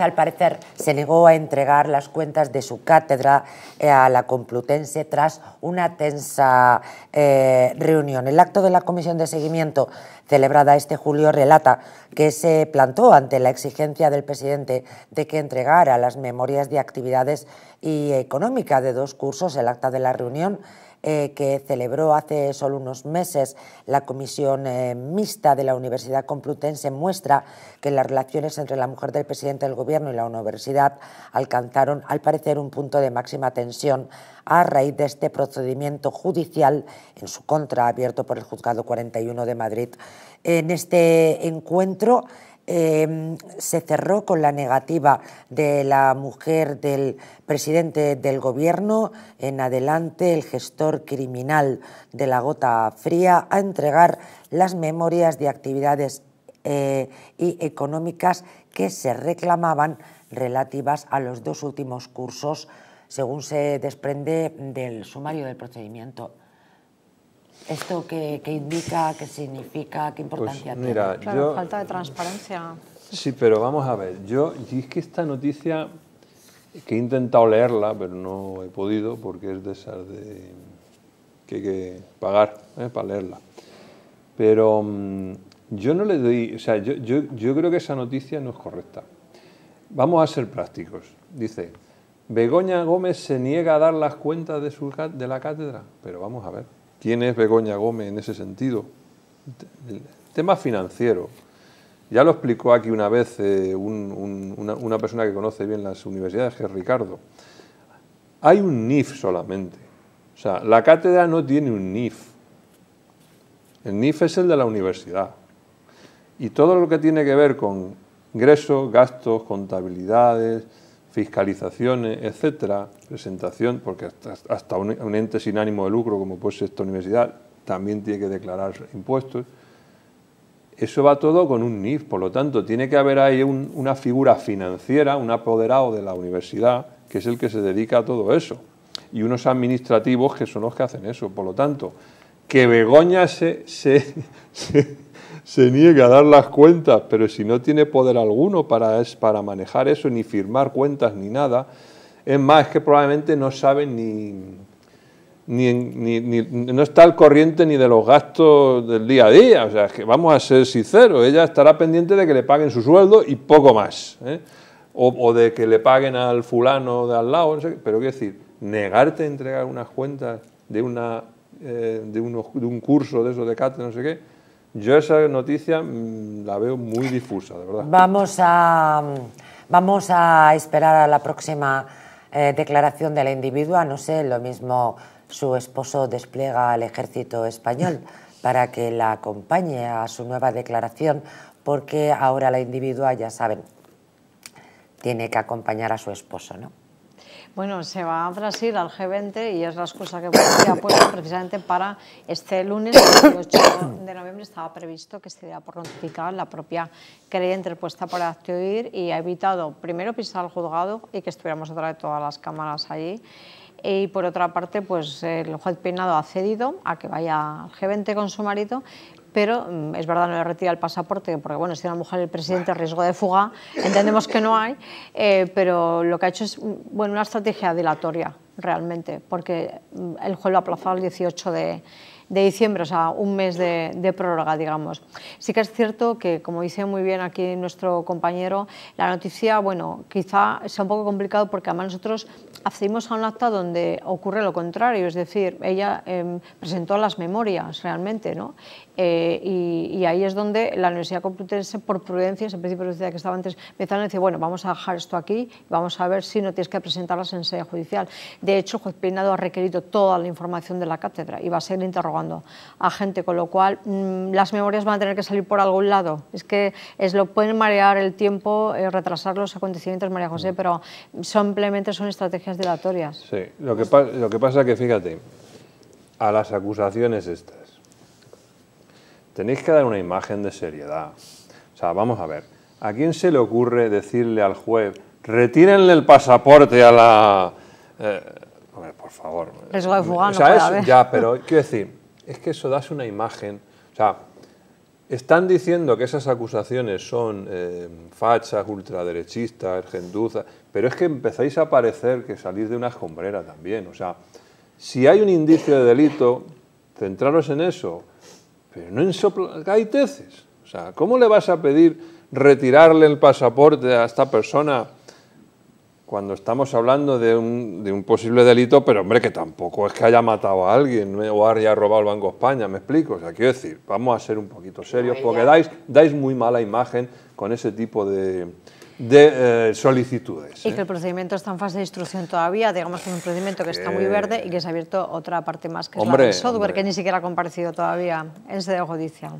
al parecer, se negó a entregar las cuentas de su cátedra eh, a la Complutense tras una tensa eh, reunión. El acto de la comisión de seguimiento celebrada este julio relata que se plantó ante la exigencia del presidente de que entregara las memorias de actividades y económica de dos cursos, el acta de la reunión eh, que celebró hace solo unos meses la Comisión eh, Mixta de la Universidad Complutense muestra que las relaciones entre la mujer del presidente del Gobierno y la universidad alcanzaron, al parecer, un punto de máxima tensión a raíz de este procedimiento judicial en su contra abierto por el Juzgado 41 de Madrid. En este encuentro, Em, se cerró con la negativa de la mujer del presidente del gobierno, en adelante el gestor criminal de la gota fría, a entregar las memorias de actividades eh, y económicas que se reclamaban relativas a los dos últimos cursos, según se desprende del sumario del procedimiento. ¿Esto que indica, qué significa, qué pues importancia tiene? Claro, falta de transparencia. Sí, pero vamos a ver, yo y es que esta noticia que he intentado leerla, pero no he podido porque es de esas de que hay que pagar ¿eh? para leerla. Pero mm, yo no le doy, o sea, yo, creo que esa noticia no es correcta. Vamos a ser prácticos. Dice, Begoña Gómez se niega a dar las cuentas de, su, de la cátedra. Pero vamos a ver quién es Begoña Gómez en ese sentido. El tema financiero. Ya lo explicó aquí una vez eh, una, persona que conoce bien las universidades, que es Ricardo. Hay un NIF solamente. O sea, la cátedra no tiene un NIF. El NIF es el de la universidad. Y todo lo que tiene que ver con ingresos, gastos, contabilidades, fiscalizaciones, etcétera, presentación, porque hasta un, ente sin ánimo de lucro como puede ser esta universidad también tiene que declarar impuestos. Eso va todo con un NIF, por lo tanto, tiene que haber ahí una figura financiera, un apoderado de la universidad, que es el que se dedica a todo eso, y unos administrativos que son los que hacen eso. Por lo tanto, que Begoña se se niega a dar las cuentas, pero si no tiene poder alguno para, es, para manejar eso, ni firmar cuentas, ni nada, es más, que probablemente no sabe ni, ni, no está al corriente ni de los gastos del día a día. O sea, es que vamos a ser sinceros, ella estará pendiente de que le paguen su sueldo y poco más. ¿eh? O, de que le paguen al fulano de al lado, no sé qué. Pero quiero decir, negarte a entregar unas cuentas de, una, eh, de, de un curso de eso de Cate, no sé qué, yo esa noticia mm, la veo muy difusa, de verdad. Vamos a, mm, vamos a esperar a la próxima eh, declaración de la individua. No sé, lo mismo su esposo despliega al ejército español para que la acompañe a su nueva declaración, porque ahora la individua, ya saben, tiene que acompañar a su esposo, ¿no? Bueno, se va a Brasil al G20 y es la excusa que se ha puesto precisamente para este lunes, el 28 de noviembre, estaba previsto que se diera por notificar la propia querella interpuesta por Actuir y ha evitado primero pisar al juzgado y que estuviéramos otra de todas las cámaras allí. Y por otra parte, pues el juez Peinado ha cedido a que vaya al G20 con su marido, pero mm, es verdad, no le retira el pasaporte, porque bueno, si una mujer el presidente riesgo de fuga, entendemos que no hay, eh, pero lo que ha hecho es mm, bueno, una estrategia dilatoria realmente, porque mm, el juez lo ha aplazado el 18 de de diciembre, o sea, un mes de, prórroga, digamos. Sí que es cierto que, como dice muy bien aquí nuestro compañero, la noticia, bueno, quizá sea un poco complicado porque además nosotros accedimos a un acta donde ocurre lo contrario, es decir, ella em, presentó las memorias realmente, ¿no? Eh, y, ahí es donde la Universidad Complutense, por prudencia, en principio decía que estaba antes, empezaron a decir, bueno, vamos a dejar esto aquí, vamos a ver si no tienes que presentarlas en sede judicial. De hecho, el juez Peinado ha requerido toda la información de la cátedra y va a ser interrogado a gente, con lo cual mm, las memorias van a tener que salir por algún lado. Es que es lo pueden marear el tiempo, eh, retrasar los acontecimientos, María José, mm. pero simplemente son estrategias dilatorias. Sí, lo que, lo que pasa es que, fíjate, a las acusaciones estas, tenéis que dar una imagen de seriedad. O sea, vamos a ver, ¿a quién se le ocurre decirle al juez, retírenle el pasaporte a la... Eh, a por favor. es, Ya, pero quiero decir, es que eso das una imagen. O sea, están diciendo que esas acusaciones son eh, fachas, ultraderechistas, genduzas, pero es que empezáis a parecer que salís de una escombrera también. O sea, si hay un indicio de delito, centraros en eso, pero no en hay O sea, ¿cómo le vas a pedir retirarle el pasaporte a esta persona cuando estamos hablando de un, posible delito, pero hombre, que tampoco es que haya matado a alguien o haya robado el Banco España, me explico. O sea, quiero decir, vamos a ser un poquito serios, porque dais, dais muy mala imagen con ese tipo de, eh, solicitudes. Y ¿eh? que el procedimiento está en fase de instrucción todavía, digamos que es un procedimiento que está muy eh. verde y que se ha abierto otra parte más, que es la del software, que ni siquiera ha comparecido todavía en sede judicial.